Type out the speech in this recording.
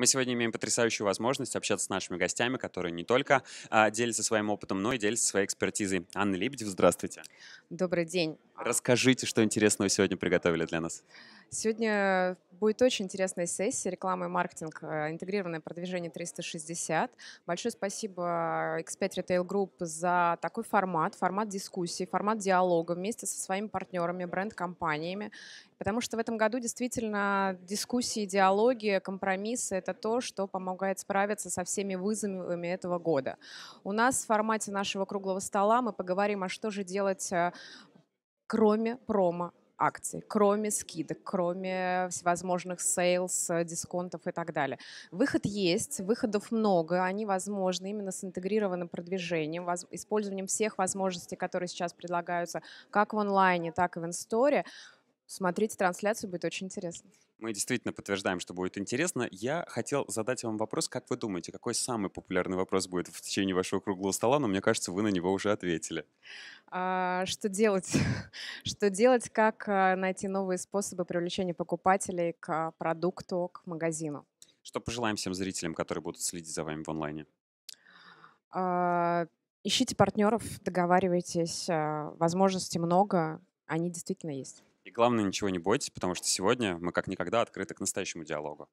Мы сегодня имеем потрясающую возможность общаться с нашими гостями, которые не только а, делятся своим опытом, но и делятся своей экспертизой. Анна Лебедев, здравствуйте. Добрый день. Расскажите, что интересного сегодня приготовили для нас. Сегодня Будет очень интересная сессия рекламы и маркетинг. Э, интегрированное продвижение 360». Большое спасибо э, X5 Retail Group за такой формат, формат дискуссий, формат диалога вместе со своими партнерами, бренд-компаниями. Потому что в этом году действительно дискуссии, диалоги, компромиссы — это то, что помогает справиться со всеми вызовами этого года. У нас в формате нашего круглого стола мы поговорим, а что же делать э, кроме промо, акций, кроме скидок, кроме всевозможных сейлс, э, дисконтов и так далее. Выход есть, выходов много, они возможны именно с интегрированным продвижением, воз, использованием всех возможностей, которые сейчас предлагаются как в онлайне, так и в инсторе. Смотрите трансляцию, будет очень интересно. Мы действительно подтверждаем, что будет интересно. Я хотел задать вам вопрос, как вы думаете, какой самый популярный вопрос будет в течение вашего круглого стола, но мне кажется, вы на него уже ответили. А, что делать? что делать, как а, найти новые способы привлечения покупателей к продукту, к магазину? Что пожелаем всем зрителям, которые будут следить за вами в онлайне? А, ищите партнеров, договаривайтесь, а, возможностей много, они действительно есть. И главное, ничего не бойтесь, потому что сегодня мы как никогда открыты к настоящему диалогу.